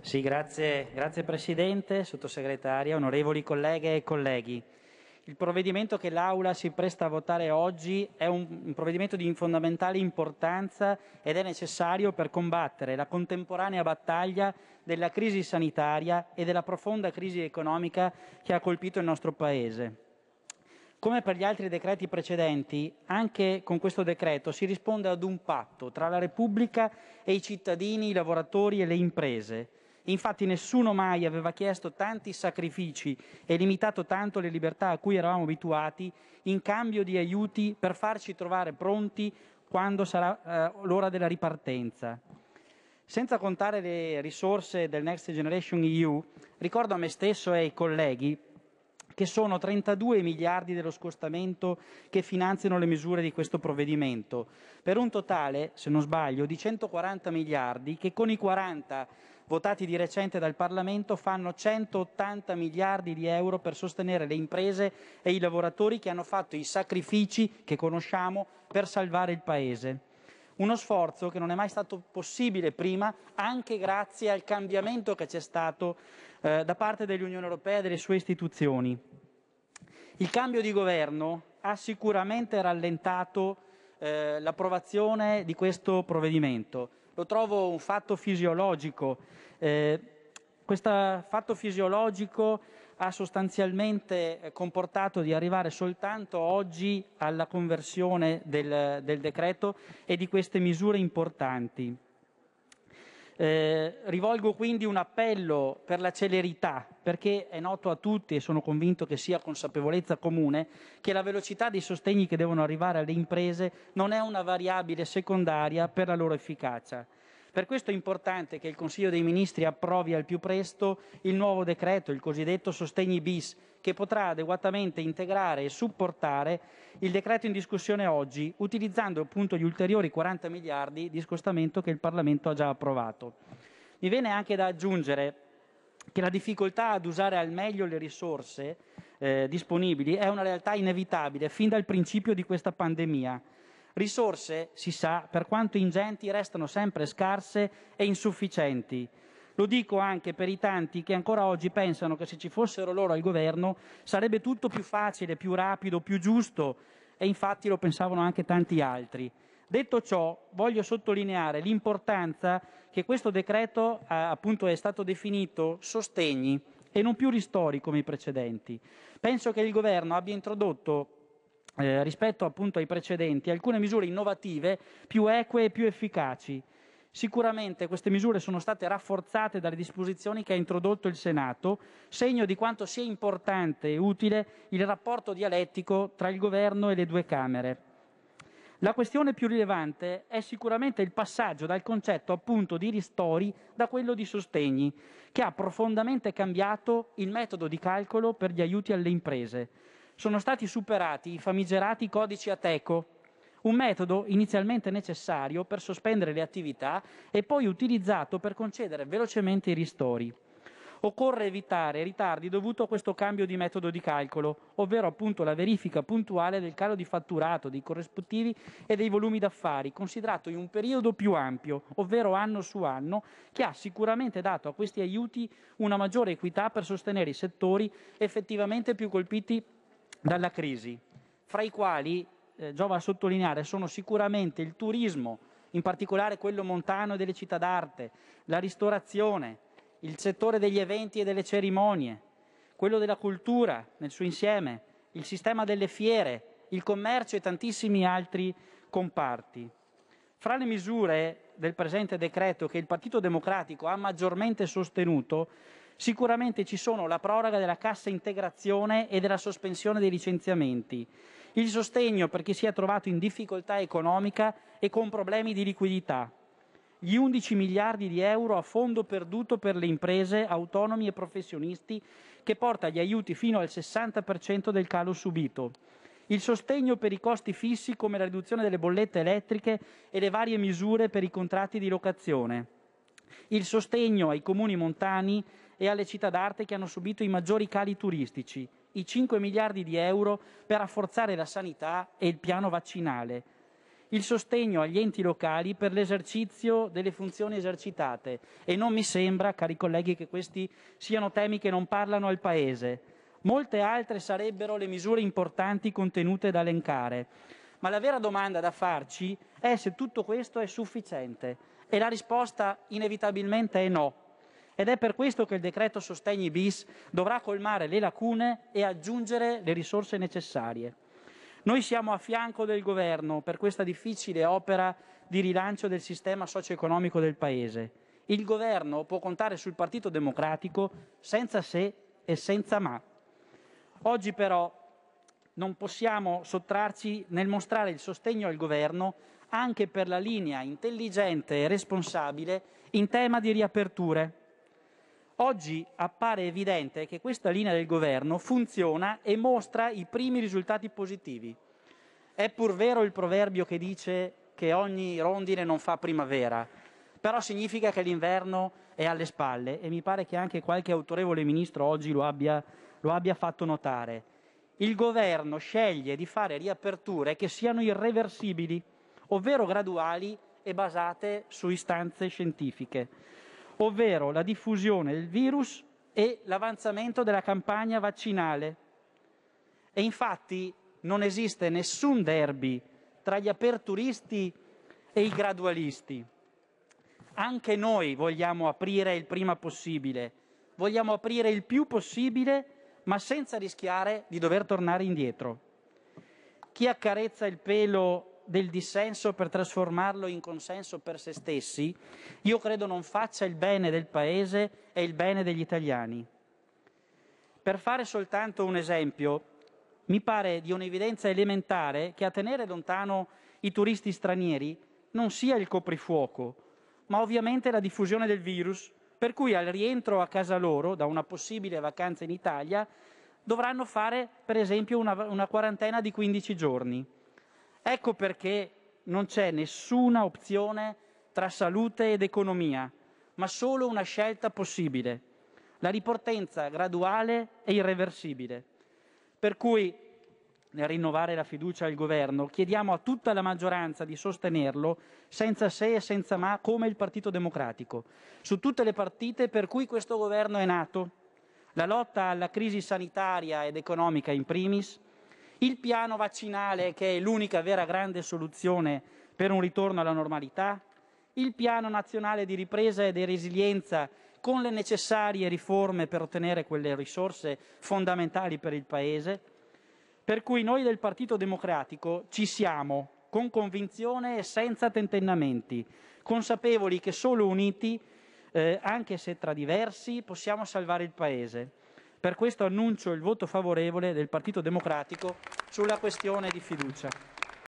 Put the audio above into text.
Sì, grazie, grazie Presidente, Sottosegretaria, onorevoli colleghe e colleghi. Il provvedimento che l'Aula si presta a votare oggi è un, un provvedimento di fondamentale importanza ed è necessario per combattere la contemporanea battaglia della crisi sanitaria e della profonda crisi economica che ha colpito il nostro Paese. Come per gli altri decreti precedenti, anche con questo decreto si risponde ad un patto tra la Repubblica e i cittadini, i lavoratori e le imprese. Infatti nessuno mai aveva chiesto tanti sacrifici e limitato tanto le libertà a cui eravamo abituati in cambio di aiuti per farci trovare pronti quando sarà eh, l'ora della ripartenza. Senza contare le risorse del Next Generation EU, ricordo a me stesso e ai colleghi che sono 32 miliardi dello scostamento che finanziano le misure di questo provvedimento, per un totale, se non sbaglio, di 140 miliardi che con i 40 votati di recente dal Parlamento fanno 180 miliardi di euro per sostenere le imprese e i lavoratori che hanno fatto i sacrifici che conosciamo per salvare il Paese. Uno sforzo che non è mai stato possibile prima, anche grazie al cambiamento che c'è stato eh, da parte dell'Unione Europea e delle sue istituzioni. Il cambio di governo ha sicuramente rallentato eh, l'approvazione di questo provvedimento. Lo trovo un fatto fisiologico. Eh, questo fatto fisiologico ha sostanzialmente eh, comportato di arrivare soltanto oggi alla conversione del, del decreto e di queste misure importanti. Eh, rivolgo quindi un appello per la celerità, perché è noto a tutti e sono convinto che sia consapevolezza comune che la velocità dei sostegni che devono arrivare alle imprese non è una variabile secondaria per la loro efficacia. Per questo è importante che il Consiglio dei Ministri approvi al più presto il nuovo decreto, il cosiddetto Sostegni bis, che potrà adeguatamente integrare e supportare il decreto in discussione oggi, utilizzando appunto gli ulteriori 40 miliardi di scostamento che il Parlamento ha già approvato. Mi viene anche da aggiungere che la difficoltà ad usare al meglio le risorse eh, disponibili è una realtà inevitabile fin dal principio di questa pandemia Risorse, si sa, per quanto ingenti, restano sempre scarse e insufficienti. Lo dico anche per i tanti che ancora oggi pensano che se ci fossero loro al governo sarebbe tutto più facile, più rapido, più giusto e infatti lo pensavano anche tanti altri. Detto ciò, voglio sottolineare l'importanza che questo decreto eh, appunto è stato definito sostegni e non più ristori come i precedenti. Penso che il governo abbia introdotto eh, rispetto appunto ai precedenti alcune misure innovative, più eque e più efficaci. Sicuramente queste misure sono state rafforzate dalle disposizioni che ha introdotto il Senato, segno di quanto sia importante e utile il rapporto dialettico tra il governo e le due Camere. La questione più rilevante è sicuramente il passaggio dal concetto appunto di ristori da quello di sostegni, che ha profondamente cambiato il metodo di calcolo per gli aiuti alle imprese sono stati superati i famigerati codici Ateco, un metodo inizialmente necessario per sospendere le attività e poi utilizzato per concedere velocemente i ristori. Occorre evitare ritardi dovuti a questo cambio di metodo di calcolo, ovvero appunto la verifica puntuale del calo di fatturato, dei corrispettivi e dei volumi d'affari, considerato in un periodo più ampio, ovvero anno su anno, che ha sicuramente dato a questi aiuti una maggiore equità per sostenere i settori effettivamente più colpiti dalla crisi, fra i quali, eh, giova sottolineare, sono sicuramente il turismo, in particolare quello montano e delle città d'arte, la ristorazione, il settore degli eventi e delle cerimonie, quello della cultura nel suo insieme, il sistema delle fiere, il commercio e tantissimi altri comparti. Fra le misure del presente decreto che il Partito Democratico ha maggiormente sostenuto Sicuramente ci sono la proroga della cassa integrazione e della sospensione dei licenziamenti, il sostegno per chi si è trovato in difficoltà economica e con problemi di liquidità, gli 11 miliardi di euro a fondo perduto per le imprese, autonomi e professionisti, che porta gli aiuti fino al 60% del calo subito, il sostegno per i costi fissi come la riduzione delle bollette elettriche e le varie misure per i contratti di locazione, il sostegno ai comuni montani e alle città d'arte che hanno subito i maggiori cali turistici, i 5 miliardi di euro per rafforzare la sanità e il piano vaccinale, il sostegno agli enti locali per l'esercizio delle funzioni esercitate e non mi sembra, cari colleghi, che questi siano temi che non parlano al Paese. Molte altre sarebbero le misure importanti contenute da elencare, ma la vera domanda da farci è se tutto questo è sufficiente e la risposta inevitabilmente è no ed è per questo che il decreto Sostegni bis dovrà colmare le lacune e aggiungere le risorse necessarie. Noi siamo a fianco del governo per questa difficile opera di rilancio del sistema socio-economico del Paese. Il governo può contare sul Partito Democratico senza se e senza ma. Oggi però non possiamo sottrarci nel mostrare il sostegno al governo anche per la linea intelligente e responsabile in tema di riaperture. Oggi appare evidente che questa linea del governo funziona e mostra i primi risultati positivi. È pur vero il proverbio che dice che ogni rondine non fa primavera, però significa che l'inverno è alle spalle e mi pare che anche qualche autorevole ministro oggi lo abbia, lo abbia fatto notare. Il governo sceglie di fare riaperture che siano irreversibili, ovvero graduali e basate su istanze scientifiche ovvero la diffusione del virus e l'avanzamento della campagna vaccinale. E infatti non esiste nessun derby tra gli aperturisti e i gradualisti. Anche noi vogliamo aprire il prima possibile, vogliamo aprire il più possibile, ma senza rischiare di dover tornare indietro. Chi accarezza il pelo del dissenso per trasformarlo in consenso per se stessi, io credo non faccia il bene del Paese e il bene degli italiani. Per fare soltanto un esempio, mi pare di un'evidenza elementare che a tenere lontano i turisti stranieri non sia il coprifuoco, ma ovviamente la diffusione del virus, per cui al rientro a casa loro da una possibile vacanza in Italia dovranno fare per esempio una, una quarantena di 15 giorni. Ecco perché non c'è nessuna opzione tra salute ed economia, ma solo una scelta possibile, la ripartenza graduale e irreversibile. Per cui, nel rinnovare la fiducia al governo, chiediamo a tutta la maggioranza di sostenerlo senza se e senza ma come il Partito Democratico, su tutte le partite per cui questo governo è nato. La lotta alla crisi sanitaria ed economica in primis, il piano vaccinale che è l'unica vera grande soluzione per un ritorno alla normalità, il piano nazionale di ripresa e di resilienza con le necessarie riforme per ottenere quelle risorse fondamentali per il Paese. Per cui noi del Partito Democratico ci siamo con convinzione e senza tentennamenti, consapevoli che solo uniti, eh, anche se tra diversi, possiamo salvare il Paese. Per questo annuncio il voto favorevole del Partito Democratico sulla questione di fiducia.